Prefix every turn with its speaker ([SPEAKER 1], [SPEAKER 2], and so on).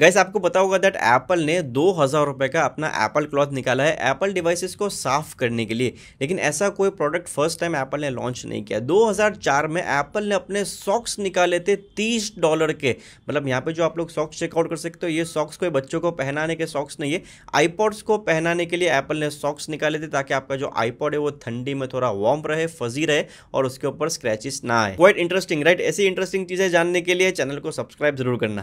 [SPEAKER 1] gas आपको बता होगा दैट एप्पल ने दो हज़ार रुपये का अपना एप्पल क्लॉथ निकाला है एप्पल डिवाइसेस को साफ़ करने के लिए लेकिन ऐसा कोई प्रोडक्ट फर्स्ट टाइम एप्पल ने लॉन्च नहीं किया 2004 में एप्पल ने अपने सॉक्स निकाले थे 30 डॉलर के मतलब यहाँ पे जो आप लोग सॉक्स चेकआउट कर सकते हो ये सॉक्स कोई बच्चों को पहनाने के सॉक्स नहीं है आईपॉड्स को पहनाने के लिए एप्पल ने सॉक्स निकाले थे ताकि आपका जो आईपॉड है वो ठंडी में थोड़ा वार्म रहे फजी रहे और उसके ऊपर स्क्रैचेस ना आए क्वाइट इंटरेस्टिंग राइट ऐसी इंटरेस्टिंग चीज़ें जानने के लिए चैनल को सब्सक्राइब जरूर करना